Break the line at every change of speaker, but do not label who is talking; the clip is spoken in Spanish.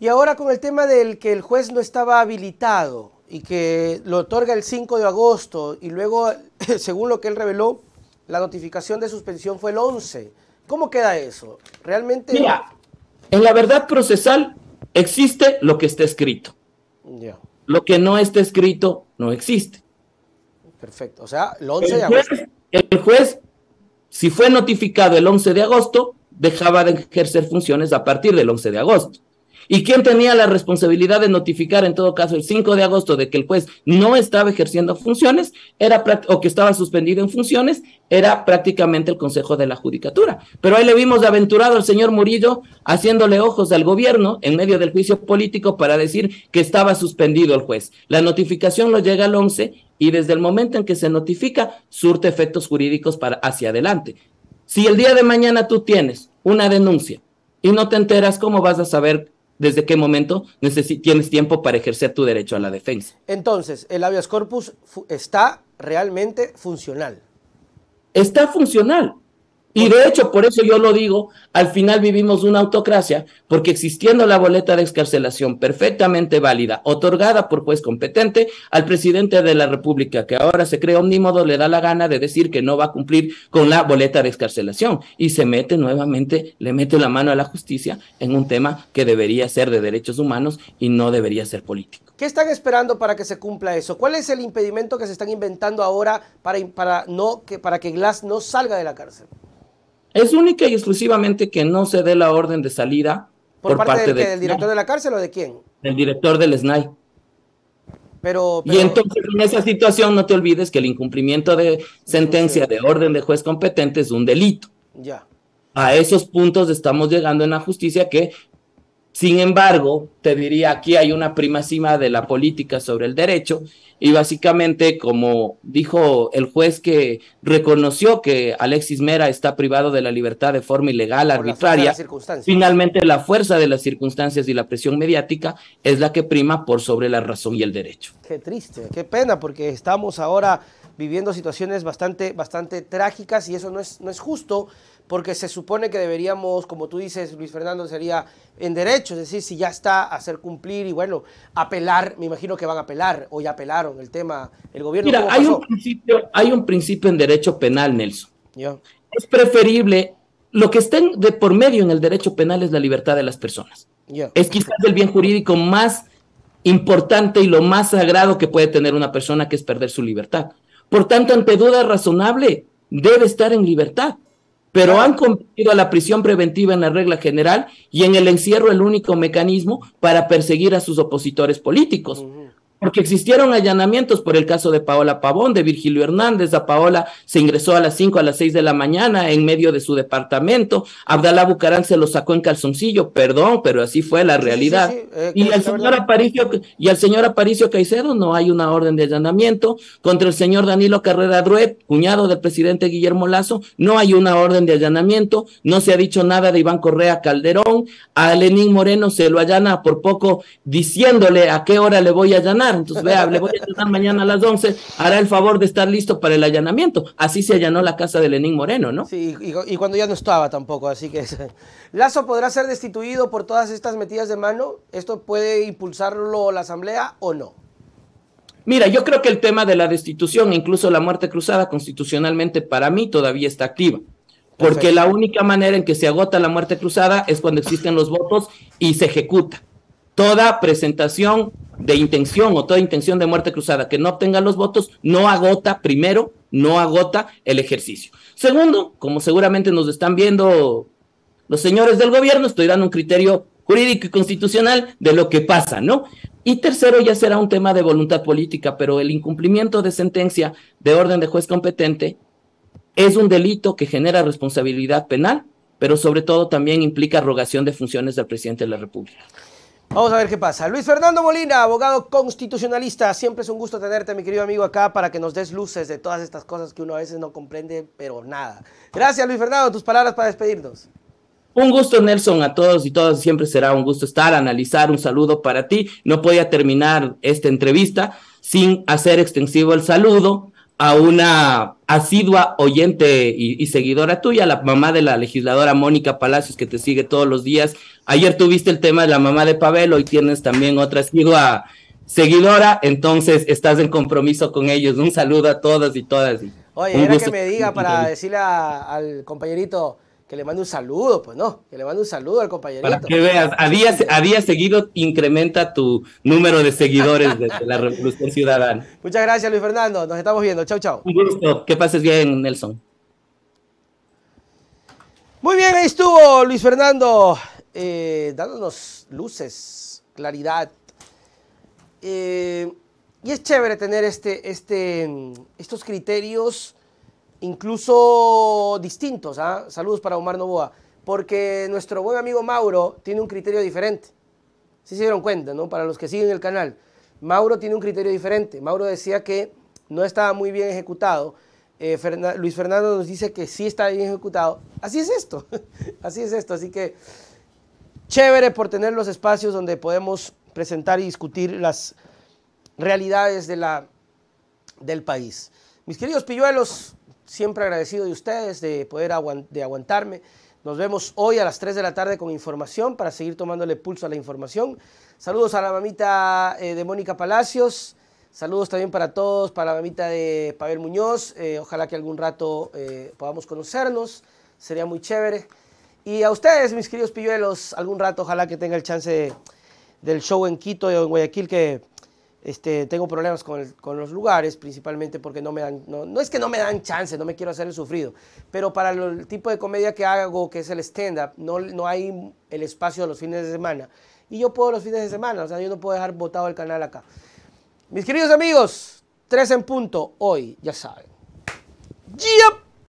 Y ahora con el tema del que el juez no estaba habilitado y que lo otorga el 5 de agosto y luego, según lo que él reveló, la notificación de suspensión fue el 11. ¿Cómo queda eso? Realmente...
Mira, en la verdad procesal existe lo que está escrito. Lo que no está escrito no existe.
Perfecto. O sea, el 11 de agosto.
El juez, si fue notificado el 11 de agosto, dejaba de ejercer funciones a partir del 11 de agosto. ¿Y quién tenía la responsabilidad de notificar en todo caso el 5 de agosto de que el juez no estaba ejerciendo funciones era, o que estaba suspendido en funciones? Era prácticamente el Consejo de la Judicatura. Pero ahí le vimos aventurado al señor Murillo haciéndole ojos al gobierno en medio del juicio político para decir que estaba suspendido el juez. La notificación lo llega al 11 y desde el momento en que se notifica surte efectos jurídicos para hacia adelante. Si el día de mañana tú tienes una denuncia y no te enteras, ¿cómo vas a saber desde qué momento tienes tiempo para ejercer tu derecho a la defensa.
Entonces, el habeas corpus está realmente funcional.
Está funcional. Y de hecho, por eso yo lo digo, al final vivimos una autocracia, porque existiendo la boleta de excarcelación perfectamente válida, otorgada por juez competente, al presidente de la República, que ahora se cree omnímodo, le da la gana de decir que no va a cumplir con la boleta de excarcelación y se mete nuevamente, le mete la mano a la justicia en un tema que debería ser de derechos humanos y no debería ser político.
¿Qué están esperando para que se cumpla eso? ¿Cuál es el impedimento que se están inventando ahora para, para, no, que, para que Glass no salga de la cárcel?
Es única y exclusivamente que no se dé la orden de salida por, parte, del, director
de la cárcel o de quién?
Del director del SNAI.
pero, Y entonces
en esa situación no te olvides que el incumplimiento de sentencia de orden de juez competente es un delito. Ya. A esos puntos estamos llegando en la justicia que sin embargo, te diría, aquí hay una cima de la política sobre el derecho y básicamente, como dijo el juez que reconoció que Alexis Mera está privado de la libertad de forma ilegal, arbitraria, finalmente la fuerza de las circunstancias y la presión mediática es la que prima por sobre la razón y el derecho.
Qué triste, qué pena, porque estamos ahora viviendo situaciones bastante, bastante trágicas y eso no es, no es justo porque se supone que deberíamos, como tú dices, Luis Fernando, sería en derecho, es decir, si ya está, a hacer cumplir y bueno, apelar, me imagino que van a apelar o ya apelaron el tema,
el gobierno. Mira, hay un, principio, hay un principio en derecho penal, Nelson. Es preferible, lo que estén de por medio en el derecho penal es la libertad de las personas. Es quizás el bien jurídico más importante y lo más sagrado que puede tener una persona que es perder su libertad. Por tanto, ante duda razonable, debe estar en libertad. Pero han convertido a la prisión preventiva en la regla general y en el encierro el único mecanismo para perseguir a sus opositores políticos. Porque existieron allanamientos por el caso de Paola Pavón, de Virgilio Hernández. A Paola se ingresó a las 5, a las 6 de la mañana en medio de su departamento. Abdalá Bucarán se lo sacó en calzoncillo, perdón, pero así fue la realidad. Eh, y, el señor Aparicio, y al señor Aparicio Caicedo no hay una orden de allanamiento. Contra el señor Danilo Carrera Druet, cuñado del presidente Guillermo Lazo, no hay una orden de allanamiento. No se ha dicho nada de Iván Correa Calderón. A Lenín Moreno se lo allana por poco diciéndole a qué hora le voy a allanar entonces, vea, le voy a mañana a las 11, hará el favor de estar listo para el allanamiento. Así se allanó la casa de Lenín Moreno, ¿no? Sí,
y, cuando ya no estaba tampoco, así que... ¿Lazo podrá ser destituido por todas estas metidas de mano? ¿Esto puede impulsarlo la Asamblea o no?
Mira, yo creo que el tema de la destitución, incluso la muerte cruzada, constitucionalmente para mí todavía está activa. Porque la única manera en que se agota la muerte cruzada es cuando existen los votos y se ejecuta toda presentación de intención o toda intención de muerte cruzada que no obtenga los votos no agota, primero, no agota el ejercicio. Segundo, como seguramente nos están viendo los señores del gobierno, estoy dando un criterio jurídico y constitucional de lo que pasa, ¿no? Y tercero, ya será un tema de voluntad política, pero el incumplimiento de sentencia de orden de juez competente es un delito que genera responsabilidad penal, pero sobre todo también implica rogación de funciones del presidente de la República.
Vamos a ver qué pasa. Luis Fernando Molina, abogado constitucionalista. Siempre es un gusto tenerte, mi querido amigo, acá para que nos des luces de todas estas cosas que uno a veces no comprende, pero nada. Gracias, Luis Fernando. Tus palabras para despedirnos.
Un gusto, Nelson, a todos y todas. Siempre será un gusto estar, analizar. Un saludo para ti. No podía terminar esta entrevista sin hacer extensivo el saludo a una asidua oyente y, seguidora tuya, la mamá de la legisladora Mónica Palacios, que te sigue todos los días. Ayer tuviste el tema de la mamá de Pavel, hoy tienes también otra a seguidora, entonces estás en compromiso con ellos. Un saludo a todas y todas. Oye, era que me diga para
decirle al compañerito que le mande un saludo, pues no, que le mande un saludo al compañerito. Para que
veas, a día, seguido incrementa tu número de seguidores de, la Revolución Ciudadana.
Muchas gracias, Luis Fernando. Nos estamos viendo. Chau, chau. Un gusto.
Que pases bien, Nelson.
Muy bien, ahí estuvo Luis Fernando eh, dándonos luces, claridad. Eh, y es chévere tener este, este, estos criterios incluso distintos. ¿ah? Saludos para Omar Novoa, porque nuestro buen amigo Mauro tiene un criterio diferente. Si se dieron cuenta, ¿no? Para los que siguen el canal, Mauro tiene un criterio diferente. Mauro decía que no estaba muy bien ejecutado. Eh, Luis Fernando nos dice que sí está bien ejecutado. Así es esto, así es esto. Así que chévere por tener los espacios donde podemos presentar y discutir las realidades de la, del país. Mis queridos pilluelos, siempre agradecido de ustedes, de poder de aguantarme. Nos vemos hoy a las 3 de la tarde con información para seguir tomándole pulso a la información. Saludos a la mamita eh, de Mónica Palacios. Saludos también para todos, para la mamita de Pavel Muñoz. Eh, ojalá que algún rato eh, podamos conocernos. Sería muy chévere. Y a ustedes, mis queridos pilluelos, algún rato ojalá que tenga el chance del show en Quito o en Guayaquil, que este, tengo problemas con, los lugares, principalmente porque no me dan, no, es que no me dan chance, no me quiero hacer el sufrido, pero para el tipo de comedia que hago, que es el stand-up, no, hay el espacio de los fines de semana. Y yo puedo los fines de semana, o sea, yo no puedo dejar botado el canal acá. Mis queridos amigos, tres en punto, hoy, ya saben. ¡Yep!